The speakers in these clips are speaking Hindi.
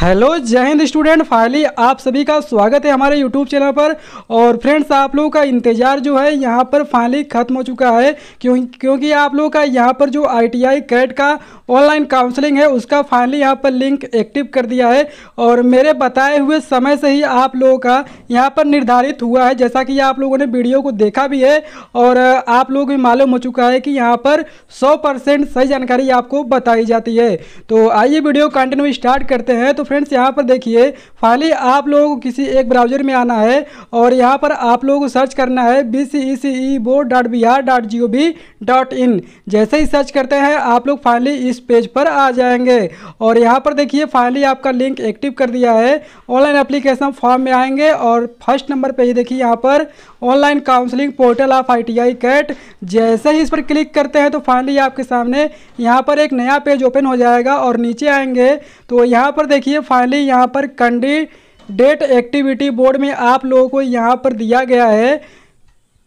हेलो जय हिंद स्टूडेंट फाइनली आप सभी का स्वागत है हमारे यूट्यूब चैनल पर और फ्रेंड्स आप लोगों का इंतज़ार जो है यहाँ पर फाइनली ख़त्म हो चुका है क्यों क्योंकि आप लोगों का यहाँ पर जो आईटीआई कैट का ऑनलाइन काउंसलिंग है उसका फाइनली यहाँ पर लिंक एक्टिव कर दिया है और मेरे बताए हुए समय से ही आप लोगों का यहाँ पर निर्धारित हुआ है जैसा कि आप लोगों ने वीडियो को देखा भी है और आप लोग भी मालूम हो चुका है कि यहाँ पर सौ सही जानकारी आपको बताई जाती है तो आइए वीडियो कंटिन्यू स्टार्ट करते हैं तो फ्रेंड्स यहाँ पर देखिए फाइनली आप लोगों को किसी एक ब्राउजर में आना है और यहाँ पर आप लोगों को सर्च करना है B C E C E board dot Bihar dot G O V dot in जैसे ही सर्च करते हैं आप लोग फाइनली इस पेज पर आ जाएंगे और यहाँ पर देखिए फाइनली आपका लिंक एक्टिव कर दिया है ऑनलाइन अप्लीकेशन फॉर्म में आएंगे और फर्स्ट नंबर पर ही देखिए यहाँ पर online counselling portal of I T I CAT जैसे ही इस पर क्लिक करते हैं तो फाइनली आपके सामने यहाँ पर एक नया पेज ओपन हो जाएगा और नीचे आएंगे तो यहाँ पर देखिए फाइनली फाइलें यहाँ पर कैंडिडेट एक्टिविटी बोर्ड में आप लोगों को यहाँ पर दिया गया है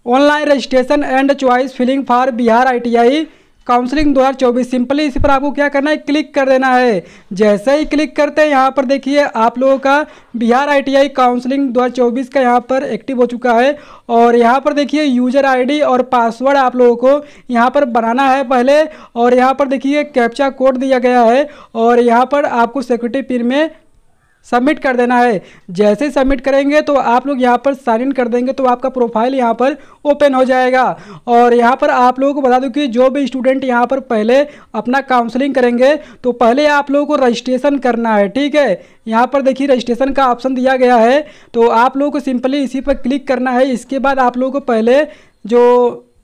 online registration and choice filling for Bihar ITI counselling 2024 simply इस पर आपको क्या करना है क्लिक कर देना है जैसे ही क्लिक करते हैं यहाँ पर देखिए आप लोगों का बिहार आईटीआई काउंसलिंग 2024 का यहाँ पर एक्टिव हो चुका है और यहाँ पर देखिए यूजर आईडी और पासवर्ड आप लोगों को यहाँ पर बनाना है पहले और यहाँ पर देखिए कैप्चा कोड दिया गया है और यहाँ पर आपको सिक्योरिटी पिन में सबमिट कर देना है जैसे ही सबमिट करेंगे तो आप लोग यहाँ पर साइन इन कर देंगे तो आपका प्रोफाइल यहाँ पर ओपन हो जाएगा और यहाँ पर आप लोगों को बता दूँ कि जो भी स्टूडेंट यहाँ पर पहले अपना काउंसलिंग करेंगे तो पहले आप लोगों को रजिस्ट्रेशन करना है ठीक है यहाँ पर देखिए रजिस्ट्रेशन का ऑप्शन दिया गया है तो आप लोगों को सिंपली इसी पर क्लिक करना है इसके बाद आप लोगों को पहले जो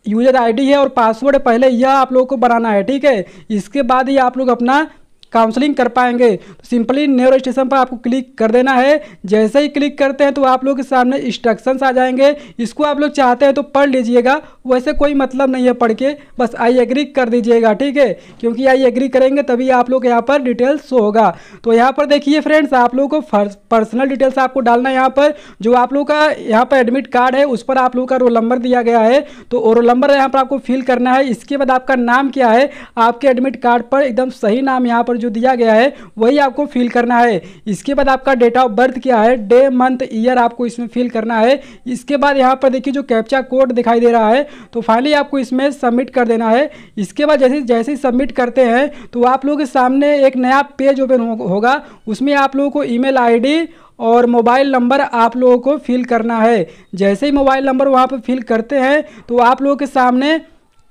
यूजर आईडी है और पासवर्ड पहले यह आप लोगों को बनाना है ठीक है इसके बाद ही आप लोग अपना काउंसलिंग कर पाएंगे तो सिंपली नेवर स्टेशन पर आपको क्लिक कर देना है जैसे ही क्लिक करते हैं तो आप लोग के सामने इंस्ट्रक्शंस आ जाएंगे इसको आप लोग चाहते हैं तो पढ़ लीजिएगा वैसे कोई मतलब नहीं है पढ़ के बस आई एग्री कर दीजिएगा ठीक है क्योंकि आई एग्री करेंगे तभी आप लोग यहाँ पर डिटेल्स शो होगा तो यहाँ पर देखिए फ्रेंड्स आप लोगों को पर्सनल डिटेल्स आपको डालना है यहाँ पर जो आप लोग का यहाँ पर एडमिट कार्ड है उस पर आप लोग का रोल नंबर दिया गया है तो रोल नंबर यहाँ पर आपको फिल करना है इसके बाद आपका नाम क्या है आपके एडमिट कार्ड पर एकदम सही नाम यहाँ पर नंबर जो दिया गया है वही आपको फिल करना है इसके बाद आपका डेट ऑफ बर्थ क्या है डे मंथ ईयर आपको इसमें फिल करना है इसके बाद यहाँ पर देखिए जो कैप्चा कोड दिखाई दे रहा है तो फाइनली आपको इसमें सबमिट कर देना है इसके बाद जैसे जैसे सबमिट करते हैं तो आप लोगों के सामने एक नया पेज ओपन हो, होगा उसमें आप लोगों को ई मेल और मोबाइल नंबर आप लोगों को फिल करना है जैसे ही मोबाइल नंबर वहाँ पर फिल करते हैं तो आप लोगों के सामने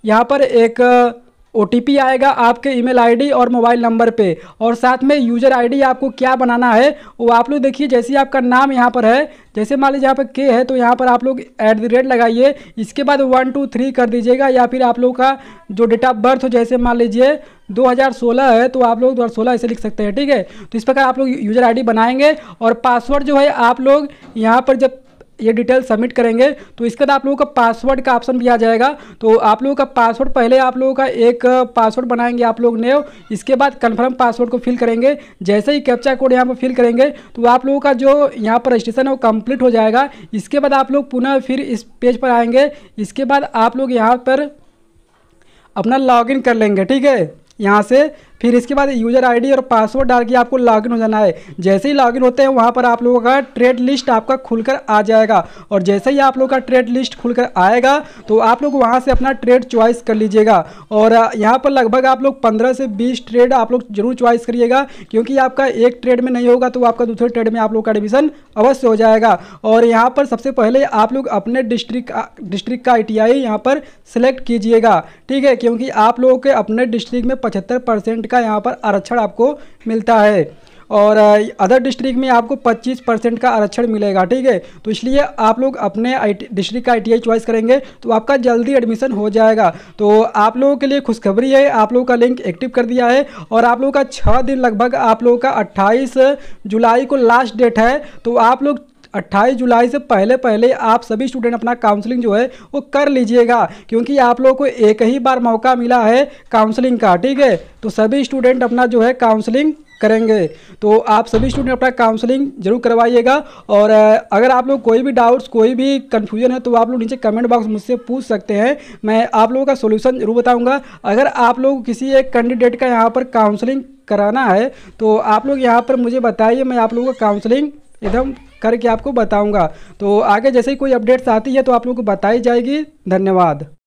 यहाँ पर एक आ, ओ आएगा आपके ईमेल आईडी और मोबाइल नंबर पे और साथ में यूज़र आईडी आपको क्या बनाना है वो आप लोग देखिए जैसे आपका नाम यहाँ पर है जैसे मान लीजिए यहाँ पर के है तो यहाँ पर आप लोग एट द रेट लगाइए इसके बाद वन टू थ्री कर दीजिएगा या फिर आप लोग का जो डेट ऑफ बर्थ हो जैसे मान लीजिए 2016 है तो आप लोग 2016 ऐसे लिख सकते हैं ठीक है तो इस प्रकार आप लोग यूज़र आईडी बनाएंगे और पासवर्ड जो है आप लोग यहाँ पर जब ये डिटेल सबमिट करेंगे तो इसके बाद आप लोगों का पासवर्ड का ऑप्शन भी आ जाएगा तो आप लोगों का पासवर्ड पहले आप लोगों का एक पासवर्ड बनाएंगे आप लोग ने इसके बाद कन्फर्म पासवर्ड को फिल करेंगे जैसे ही कैप्चा कोड यहाँ पर फिल करेंगे तो आप लोगों का जो यहाँ पर रजिस्ट्रेशन है वो कम्प्लीट हो जाएगा इसके बाद आप लोग पुनः फिर इस पेज पर आएंगे इसके बाद आप लोग यहाँ पर अपना लॉगिन कर लेंगे ठीक है यहाँ से फिर इसके बाद यूज़र आईडी और पासवर्ड डाल के आपको लॉगिन हो जाना है जैसे ही लॉगिन होते हैं वहाँ पर आप लोगों का ट्रेड लिस्ट आपका खुलकर आ जाएगा और जैसे ही आप लोग का ट्रेड लिस्ट खुलकर आएगा तो आप लोग वहाँ से अपना ट्रेड च्वाइस कर लीजिएगा और यहाँ पर लगभग आप लोग पंद्रह से बीस ट्रेड आप लोग जरूर चॉइस करिएगा क्योंकि आपका एक ट्रेड में नहीं होगा तो आपका दूसरे ट्रेड में आप लोग का एडमिशन अवश्य हो जाएगा और यहाँ पर सबसे पहले आप लोग अपने डिस्ट्रिक्ट डिस्ट्रिक्ट का आई टी यहाँ पर सिलेक्ट कीजिएगा ठीक है क्योंकि आप लोगों के अपने डिस्ट्रिक्ट में पचहत्तर परसेंट परसेंट का यहाँ पर आरक्षण आपको मिलता है और अदर डिस्ट्रिक्ट में आपको 25 परसेंट का आरक्षण मिलेगा ठीक है तो इसलिए आप लोग अपने डिस्ट्रिक्ट का आई चॉइस करेंगे तो आपका जल्दी एडमिशन हो जाएगा तो आप लोगों के लिए खुशखबरी है आप लोगों का लिंक एक्टिव कर दिया है और आप लोगों का छः दिन लगभग आप लोगों का अट्ठाईस जुलाई को लास्ट डेट है तो आप लोग अट्ठाईस जुलाई से पहले पहले आप सभी स्टूडेंट अपना काउंसलिंग जो है वो कर लीजिएगा क्योंकि आप लोगों को एक ही बार मौका मिला है काउंसलिंग का ठीक है तो सभी स्टूडेंट अपना जो है काउंसलिंग करेंगे तो आप सभी स्टूडेंट अपना काउंसलिंग जरूर करवाइएगा और अगर आप लोग कोई भी डाउट्स कोई भी कन्फ्यूजन है तो आप लोग नीचे कमेंट बॉक्स मुझसे पूछ सकते हैं मैं आप लोगों का सोल्यूशन जरूर बताऊंगा अगर आप लोग किसी एक कैंडिडेट का यहाँ पर काउंसलिंग कराना है तो आप लोग यहाँ पर मुझे बताइए मैं आप लोगों का काउंसलिंग एकदम करके आपको बताऊंगा तो आगे जैसे ही कोई अपडेट्स आती है तो आप लोग को बताई जाएगी धन्यवाद